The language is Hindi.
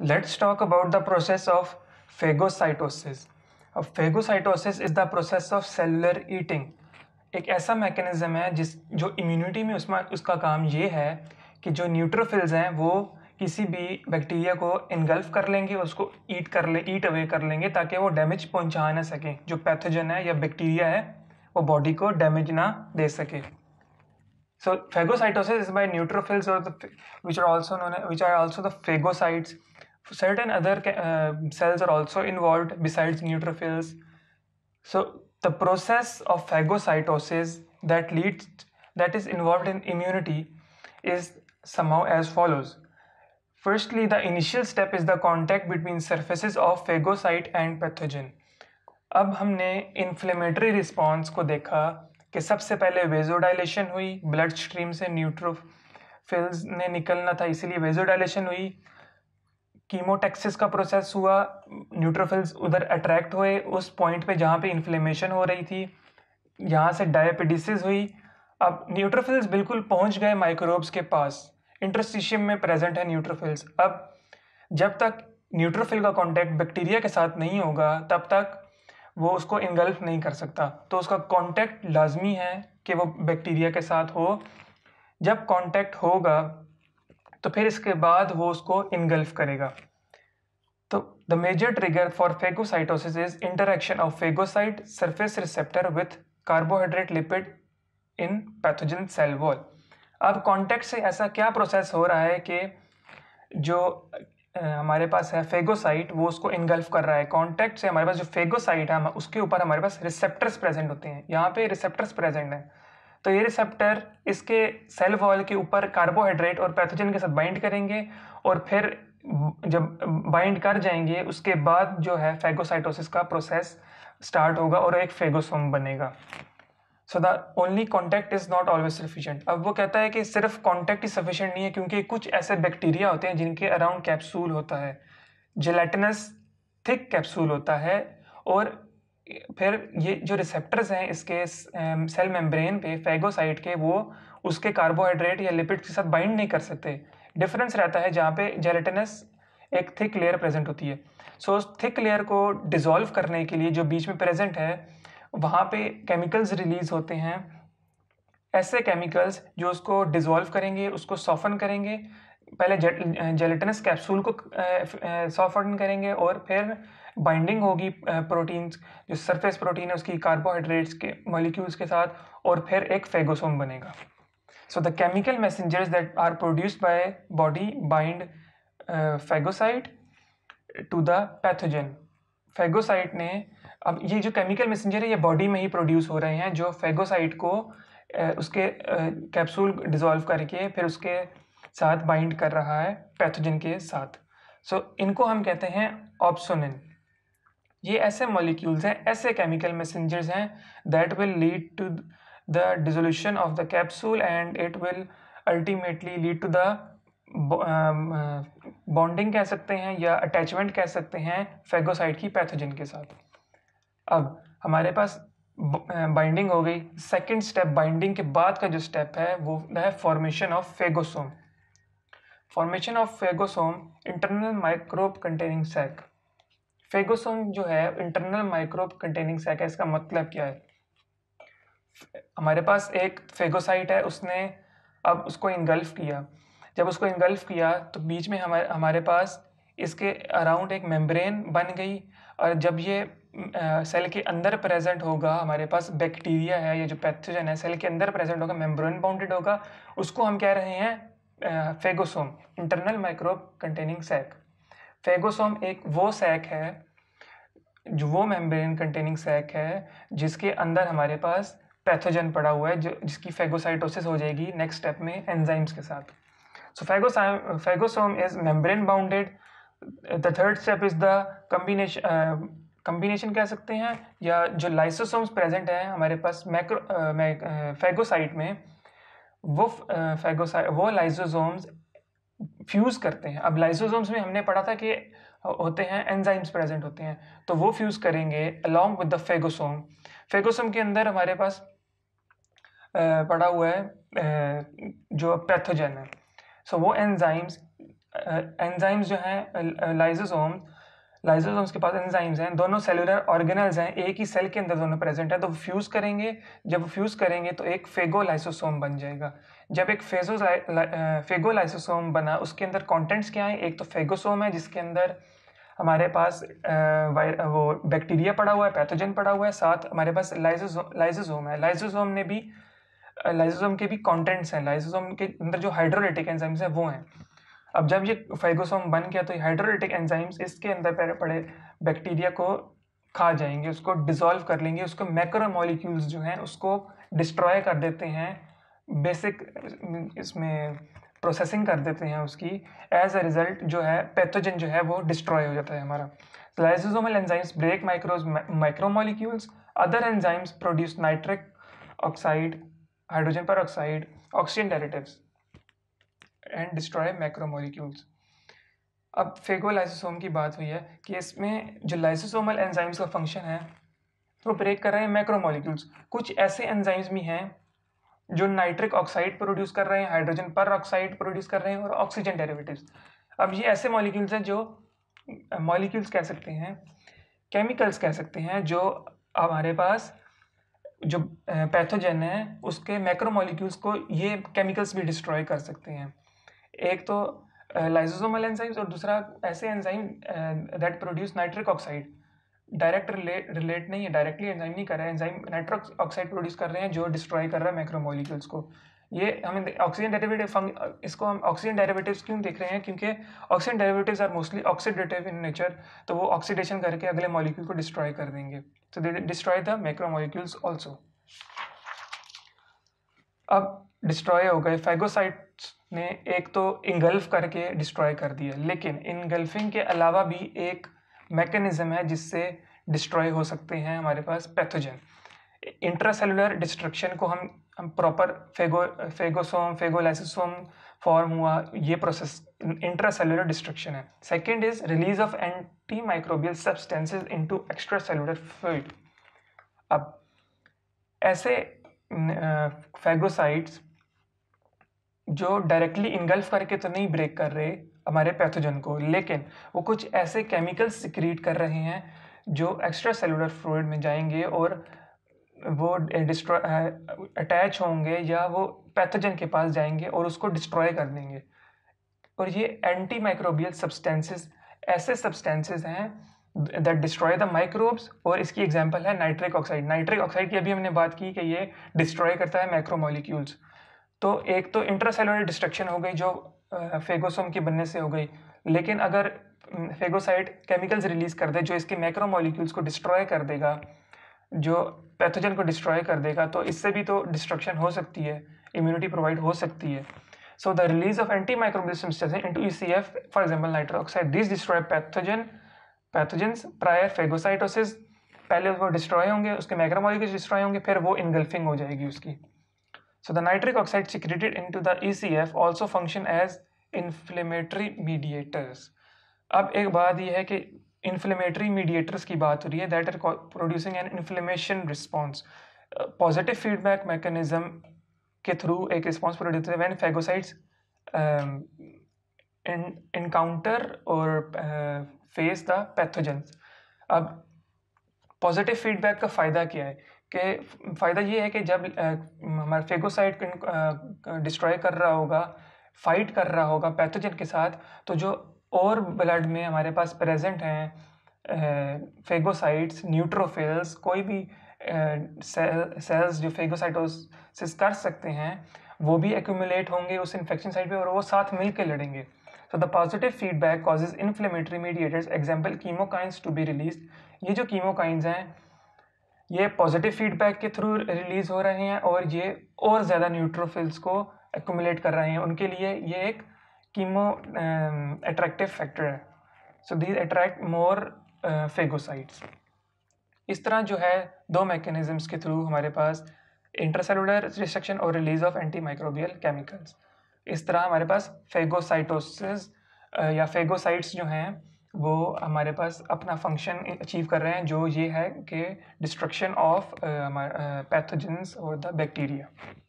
let's talk about the process of phagocytosis. Uh, phagocytosis is the process of cellular eating. एक ऐसा मैकेनिज्म है जिस जो इम्यूनिटी में उसमें उसका काम ये है कि जो न्यूट्रोफिल्स हैं वो किसी भी बैक्टीरिया को इनगल्फ कर लेंगे उसको ईट कर ले ईट अवे कर लेंगे ताकि वो डैमेज पहुंचा ना सकें जो पैथोजन है या बैक्टीरिया है वो बॉडी को डैमेज ना दे सके So phagocytosis is by neutrophils, or the, which are also known, which are also the phagocytes. Certain other uh, cells are also involved besides neutrophils. So the process of phagocytosis that leads that is involved in immunity is somehow as follows. Firstly, the initial step is the contact between surfaces of phagocyte and pathogen. अब हमने इन्फ्लेमेटरी रिस्पॉन्स को देखा कि सबसे पहले वेजोडाइलेशन हुई ब्लड स्ट्रीम से न्यूट्रोफिल्स ने निकलना था इसीलिए वेजोडाइलेशन हुई कीमोटेक्सिस का प्रोसेस हुआ न्यूट्रोफिल्स उधर अट्रैक्ट हुए उस पॉइंट पे जहाँ पे इन्फ्लेमेशन हो रही थी यहाँ से डायपिडिसिस हुई अब न्यूट्रोफिल्स बिल्कुल पहुँच गए माइक्रोब्स के पास इंटरस्टिशियम में प्रेजेंट है न्यूट्रोफिल्स अब जब तक न्यूट्रोफिल का कांटेक्ट बैक्टीरिया के साथ नहीं होगा तब तक वो उसको इंगल्फ नहीं कर सकता तो उसका कांटेक्ट लाजमी है कि वो बैक्टीरिया के साथ हो जब कांटेक्ट होगा तो फिर इसके बाद वो उसको इंगल्फ करेगा तो the major trigger for phagocytosis is interaction of phagocyte surface receptor with carbohydrate lipid in pathogen cell wall अब कॉन्टैक्ट से ऐसा क्या प्रोसेस हो रहा है कि जो हमारे पास है फेगोसाइट वो उसको इनगल्फ कर रहा है कॉन्टैक्ट से हमारे पास जो फेगोसाइट है उसके ऊपर हमारे पास रिसेप्टर्स प्रेजेंट होते हैं यहाँ पे रिसेप्टर्स प्रेजेंट हैं तो ये रिसेप्टर इसके सेल वॉल के ऊपर कार्बोहाइड्रेट और पैथोजन के साथ बाइंड करेंगे और फिर जब बाइंड कर जाएंगे उसके बाद जो है फेगोसाइटोसिस का प्रोसेस स्टार्ट होगा और एक फेगोसोम बनेगा so the only contact is not always sufficient अब वो कहता है कि सिर्फ कॉन्टैक्ट ही सफिशेंट नहीं है क्योंकि कुछ ऐसे बैक्टीरिया होते हैं जिनके अराउंड कैप्सूल होता है जेलेटनस थिक कैप्सूल होता है और फिर ये जो रिसेप्टर्स हैं इसके सेल मेम्ब्रेन पे फैगोसाइट के वो उसके कार्बोहाइड्रेट या लिपिड के साथ बाइंड नहीं कर सकते डिफरेंस रहता है जहाँ पे जेलेटिनस एक थिक लेयर प्रेजेंट होती है सो so, उस थिक लेयर को डिज़ोल्व करने के लिए जो बीच में प्रेजेंट है वहाँ पे केमिकल्स रिलीज़ होते हैं ऐसे केमिकल्स जो उसको डिज़ोल्व करेंगे उसको सॉफन करेंगे पहले जेलेटिनस कैप्सूल को सॉफन करेंगे और फिर बाइंडिंग होगी प्रोटीन्स जो सरफेस प्रोटीन है उसकी कार्बोहाइड्रेट्स के मॉलिक्यूल्स के साथ और फिर एक फेगोसोम बनेगा so the chemical messengers that are produced by body bind phagocyte to the pathogen phagocyte ने अब ये जो केमिकल मैसेंजर है ये बॉडी में ही प्रोड्यूस हो रहे हैं जो फेगोसाइट को उसके कैप्सूल डिज़ोल्व करके फिर उसके साथ बाइंड कर रहा है पैथोजन के साथ सो so, इनको हम कहते हैं ऑप्सोनिन ये ऐसे मॉलिक्यूल्स हैं ऐसे केमिकल मैसेंजर्स हैं that will lead to the dissolution of the capsule and it will ultimately lead to the bonding कह सकते हैं या अटैचमेंट कह सकते हैं फेगोसाइट की पैथोजन के साथ अब हमारे पास बाइंडिंग हो गई सेकंड स्टेप बाइंडिंग के बाद का जो स्टेप है वो है formation of phagosome formation of phagosome internal microbe containing sac phagosome जो है इंटरनल माइक्रोब कंटेनिंग सैक है इसका मतलब क्या है हमारे पास एक फेगोसाइट है उसने अब उसको इंगल्फ किया जब उसको इंगल्फ किया तो बीच में हमारे हमारे पास इसके अराउंड एक मेम्ब्रेन बन गई और जब ये सेल के अंदर प्रेजेंट होगा हमारे पास बैक्टीरिया है या जो पैथोजन है सेल के अंदर प्रेजेंट होगा मेम्ब्रेन बाउंडेड होगा उसको हम कह रहे हैं phagosome internal microbe containing sac phagosome एक वो सैक है जो वो मेम्ब्रेन कंटेनिंग सैक है जिसके अंदर हमारे पास पैथोजन पड़ा हुआ है जो जिसकी फेगोसाइटोसिस हो जाएगी नेक्स्ट स्टेप में एंजाइम्स के साथ so phagosome phagosome is membrane bounded the third step is the combination combination कह सकते हैं या जो लाइसोसोम्स प्रेजेंट हैं हमारे पास मैक्रो फैगोसाइट में वो फैगोसाइट वो लाइसोसोम्स फ्यूज़ करते हैं अब लाइसोसोम्स में हमने पढ़ा था कि होते हैं एंजाइम्स प्रेजेंट होते हैं तो वो फ्यूज़ करेंगे along with the phagosome phagosome के अंदर हमारे पास पड़ा हुआ है जो पैथोजन है सो so, वो एंजाइम्स एंजाइम्स जो हैं लाइसोसोम्स लाइजोसोम्स के पास एंजाइम्स हैं दोनों सेलुलर ऑर्गेनल्स हैं एक ही सेल के अंदर दोनों प्रेजेंट है तो फ्यूज़ करेंगे जब फ्यूज़ करेंगे तो एक फेगोलाइसोसोम बन जाएगा जब एक फेजो फेगोलाइसोसोम बना उसके अंदर कॉन्टेंट्स क्या हैं एक तो फेगोसोम है जिसके अंदर हमारे पास वो बैक्टीरिया पड़ा हुआ है पैथोजन पड़ा हुआ है साथ हमारे पास लाइजोजो लाइजोजोम है लाइजोजोम ने भी लाइजोजोम के भी कंटेंट्स हैं लाइजोजोम के अंदर जो हाइड्रोलिटिक एंजाइम्स हैं वो हैं अब जब ये फाइगोसोम बन गया तो हाइड्रोलिटिक एंजाइम्स इसके अंदर पड़े बैक्टीरिया को खा जाएंगे उसको डिजोल्व कर लेंगे उसको मैक्रोमोलिक्यूल्स जो हैं उसको डिस्ट्रॉय कर देते हैं बेसिक इसमें प्रोसेसिंग कर देते हैं उसकी एज अ रिजल्ट जो है पैथोजन जो है वो डिस्ट्रॉय हो जाता है हमारा lysosomal enzymes break micros micromolecules other enzymes produce nitric oxide hydrogen peroxide oxygen derivatives and destroy macromolecules अब फेगोलाइसोसोम की बात हुई है कि इसमें जो लाइसोसोमल एंजाइम्स का फंक्शन है वो तो ब्रेक कर रहे हैं मैक्रोमोलिक्यूल्स कुछ ऐसे एंजाइम्स भी हैं जो नाइट्रिक ऑक्साइड प्रोड्यूस कर रहे हैं हाइड्रोजन पर ऑक्साइड प्रोड्यूस कर रहे हैं और ऑक्सीजन डेरिवेटिव्स अब ये ऐसे मॉलिक्यूल्स हैं जो मॉलिक्यूल्स कह सकते हैं केमिकल्स कह सकते हैं जो हमारे पास जो पैथोजन है उसके मैक्रोमोलिक्यूल्स को ये केमिकल्स भी डिस्ट्रॉय कर सकते हैं एक तो लाइजोसोमल एंजाइम्स और दूसरा ऐसे enzyme that produce nitric oxide direct relate relate नहीं है डायरेक्टली एंजाइम नहीं कर रहा है एंजाइम नाइट्रिक ऑक्साइड प्रोड्यूस कर रहे हैं जो डिस्ट्रॉय कर रहा है मैक्रोमोलिक्यूल्स को ये हमें ऑक्सीजन डेरिवेटिव इसको हम ऑक्सीजन डेरिवेटिव्स क्यों देख रहे हैं क्योंकि oxygen derivatives are mostly oxidative in nature तो वो ऑक्सीडेशन करके अगले मॉलिक्यूल को डिस्ट्रॉय कर देंगे तो they destroy the macromolecules also अब डिस्ट्रॉय हो गए फैगोसाइट्स ने एक तो इंगल्फ करके डिस्ट्रॉय कर दिया लेकिन इंगल्फिंग के अलावा भी एक मैकेनिज़्म है जिससे डिस्ट्रॉय हो सकते हैं हमारे पास पैथोजन इंट्रासेलुलर डिस्ट्रक्शन को हम हम proper phago phagosome phagolysosome form हुआ ये प्रोसेस इंट्रासेलुलर डिस्ट्रक्शन है second is release of antimicrobial substances into extracellular fluid अब ऐसे फैगोसाइट्स जो डायरेक्टली इंगल्फ करके तो नहीं ब्रेक कर रहे हमारे पैथोजन को लेकिन वो कुछ ऐसे केमिकल्स सिक्रीट कर रहे हैं जो एक्स्ट्रा सेलुलर फ्लूड में जाएंगे और वो डिस्ट्रॉय अटैच होंगे या वो पैथोजन के पास जाएंगे और उसको डिस्ट्रॉय कर देंगे और ये एंटी माइक्रोबियल सब्सटेंसेस ऐसे सब्सटेंसेस हैं दैट डिस्ट्रॉय द माइक्रोब्स और इसकी एग्जाम्पल है नाइट्रिक ऑक्साइड नाइट्रिक ऑक्साइड की अभी हमने बात की कि ये डिस्ट्रॉय करता है माइक्रोमोलिक्यूल्स तो एक तो इंट्रासेलुलर डिस्ट्रक्शन हो गई जो फेगोसोम की बनने से हो गई लेकिन अगर फेगोसाइट केमिकल्स रिलीज कर दे जो इसके माइक्रोमोलिक्यूल्स को डिस्ट्रॉय कर देगा जो पैथोजन को डिस्ट्रॉय कर देगा तो इससे भी तो डिस्ट्रक्शन हो सकती है इम्यूनिटी प्रोवाइड हो सकती है so the release of anti antimicrobial substances C F for example nitro oxide this destroy pathogen pathogens prior phagocytosis पहले वो डिस्ट्रॉय होंगे उसके मैक्रोमोलिक्यूल्स डिस्ट्रॉय होंगे फिर वो इनगल्फिंग हो जाएगी उसकी so the nitric oxide secreted into the ECF also function as inflammatory mediators अब एक बात यह है कि इन्फ्लेमेटरी मीडिएटर्स की बात हो रही है that are producing an inflammation response positive feedback mechanism के थ्रू एक response produce when phagocytes encounter और फेस द पैथोजन अब पॉजिटिव फीडबैक का फ़ायदा क्या है कि फ़ायदा ये है कि जब uh, हमारा फेगोसाइट डिस्ट्रॉय uh, कर रहा होगा फाइट कर रहा होगा पैथोजन के साथ तो जो और ब्लड में हमारे पास प्रेजेंट हैं फेगोसाइट्स uh, न्यूट्रोफिल्स कोई भी सेल सेल्स जो फेगोसाइटोसिस कर सकते हैं वो भी एक्यूमुलेट होंगे उस इन्फेक्शन साइट पे और वो साथ मिल के लड़ेंगे so the positive feedback causes inflammatory mediators example chemokines to be release ये जो कीमोकाइंस हैं ये पॉजिटिव फीडबैक के थ्रू रिलीज़ हो रहे हैं और ये और ज़्यादा न्यूट्रोफिल्स को एकोमुलेट कर रहे हैं उनके लिए ये एक कीमो अट्रैक्टिव फैक्टर है so these attract more phagocytes इस तरह जो है दो मैकेनिज़म्स के थ्रू हमारे पास इंट्रासेलुलर रिस्ट्रक्शन और release of antimicrobial chemicals इस तरह हमारे पास फेगोसाइटोसिस या फेगोसाइट्स जो हैं वो हमारे पास अपना फंक्शन अचीव कर रहे हैं जो ये है कि डिस्ट्रक्शन ऑफ पैथोजेंस और द बैक्टीरिया